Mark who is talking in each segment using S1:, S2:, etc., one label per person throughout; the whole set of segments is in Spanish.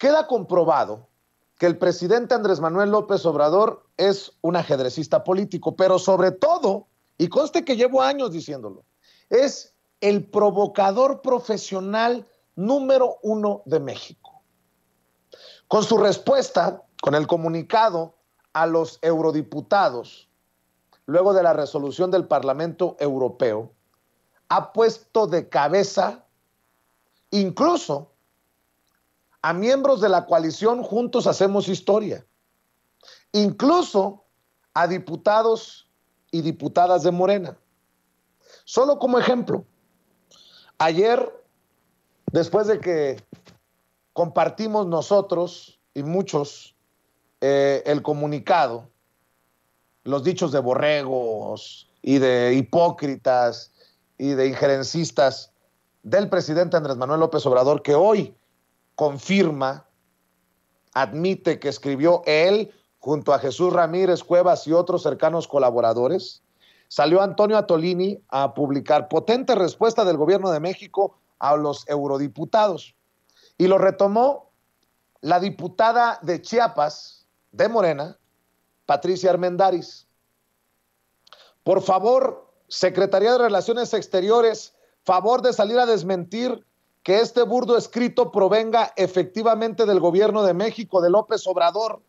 S1: Queda comprobado que el presidente Andrés Manuel López Obrador es un ajedrecista político, pero sobre todo, y conste que llevo años diciéndolo, es el provocador profesional número uno de México. Con su respuesta, con el comunicado a los eurodiputados, luego de la resolución del Parlamento Europeo, ha puesto de cabeza incluso a miembros de la coalición Juntos Hacemos Historia, incluso a diputados y diputadas de Morena. Solo como ejemplo, ayer, después de que compartimos nosotros y muchos eh, el comunicado, los dichos de borregos y de hipócritas y de injerencistas del presidente Andrés Manuel López Obrador, que hoy confirma, admite que escribió él junto a Jesús Ramírez Cuevas y otros cercanos colaboradores, salió Antonio Atolini a publicar potente respuesta del gobierno de México a los eurodiputados. Y lo retomó la diputada de Chiapas, de Morena, Patricia Armendaris. Por favor, Secretaría de Relaciones Exteriores, favor de salir a desmentir que este burdo escrito provenga efectivamente del gobierno de México, de López Obrador.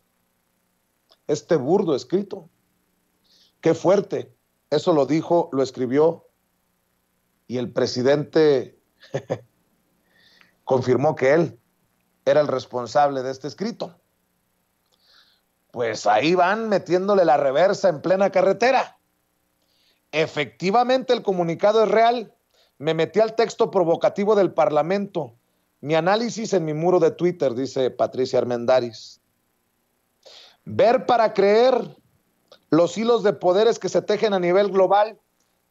S1: Este burdo escrito. Qué fuerte. Eso lo dijo, lo escribió. Y el presidente confirmó que él era el responsable de este escrito. Pues ahí van metiéndole la reversa en plena carretera. Efectivamente el comunicado es real, me metí al texto provocativo del Parlamento. Mi análisis en mi muro de Twitter, dice Patricia Armendaris. Ver para creer los hilos de poderes que se tejen a nivel global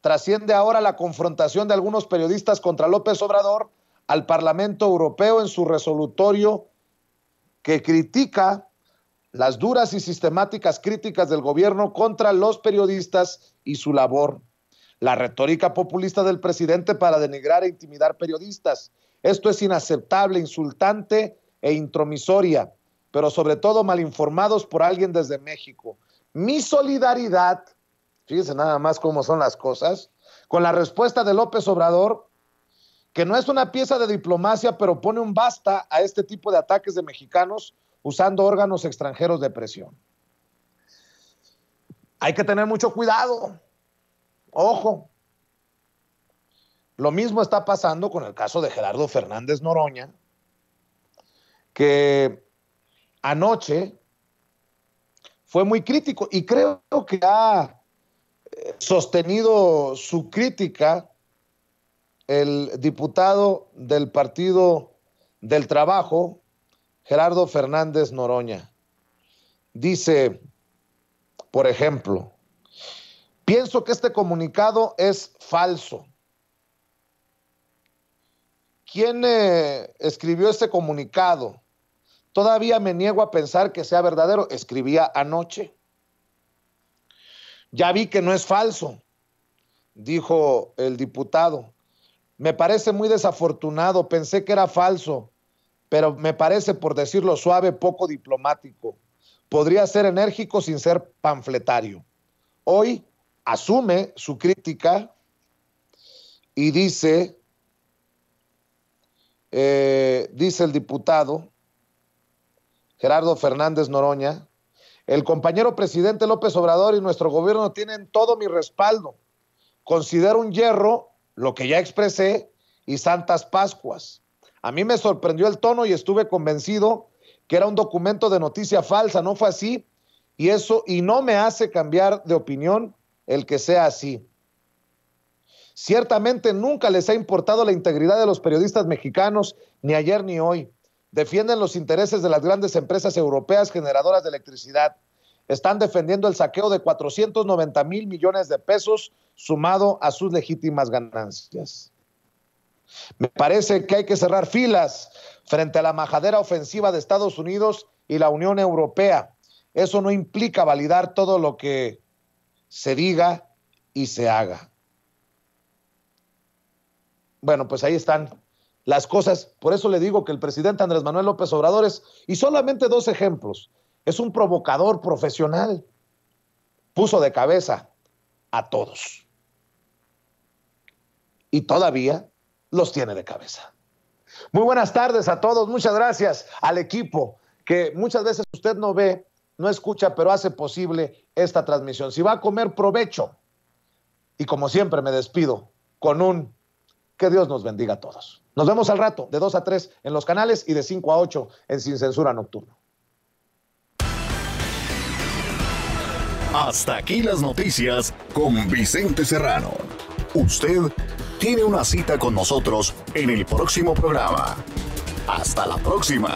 S1: trasciende ahora la confrontación de algunos periodistas contra López Obrador al Parlamento Europeo en su resolutorio que critica las duras y sistemáticas críticas del gobierno contra los periodistas y su labor la retórica populista del presidente para denigrar e intimidar periodistas. Esto es inaceptable, insultante e intromisoria, pero sobre todo malinformados por alguien desde México. Mi solidaridad, fíjense nada más cómo son las cosas, con la respuesta de López Obrador, que no es una pieza de diplomacia, pero pone un basta a este tipo de ataques de mexicanos usando órganos extranjeros de presión. Hay que tener mucho cuidado. Ojo. Lo mismo está pasando con el caso de Gerardo Fernández Noroña, que anoche fue muy crítico y creo que ha eh, sostenido su crítica el diputado del Partido del Trabajo, Gerardo Fernández Noroña. Dice, por ejemplo, Pienso que este comunicado es falso. ¿Quién eh, escribió este comunicado? Todavía me niego a pensar que sea verdadero. Escribía anoche. Ya vi que no es falso, dijo el diputado. Me parece muy desafortunado, pensé que era falso, pero me parece, por decirlo suave, poco diplomático. Podría ser enérgico sin ser panfletario. Hoy asume su crítica y dice, eh, dice el diputado Gerardo Fernández Noroña, el compañero presidente López Obrador y nuestro gobierno tienen todo mi respaldo. Considero un hierro lo que ya expresé y Santas Pascuas. A mí me sorprendió el tono y estuve convencido que era un documento de noticia falsa, no fue así, y eso y no me hace cambiar de opinión el que sea así. Ciertamente nunca les ha importado la integridad de los periodistas mexicanos, ni ayer ni hoy. Defienden los intereses de las grandes empresas europeas generadoras de electricidad. Están defendiendo el saqueo de 490 mil millones de pesos sumado a sus legítimas ganancias. Me parece que hay que cerrar filas frente a la majadera ofensiva de Estados Unidos y la Unión Europea. Eso no implica validar todo lo que se diga y se haga. Bueno, pues ahí están las cosas. Por eso le digo que el presidente Andrés Manuel López Obrador es, y solamente dos ejemplos, es un provocador profesional. Puso de cabeza a todos. Y todavía los tiene de cabeza. Muy buenas tardes a todos, muchas gracias al equipo que muchas veces usted no ve no escucha, pero hace posible esta transmisión. Si va a comer, provecho. Y como siempre me despido con un que Dios nos bendiga a todos. Nos vemos al rato, de 2 a 3 en los canales y de 5 a 8 en Sin Censura Nocturno. Hasta aquí las noticias con Vicente Serrano. Usted tiene una cita con nosotros en el próximo programa. Hasta la próxima.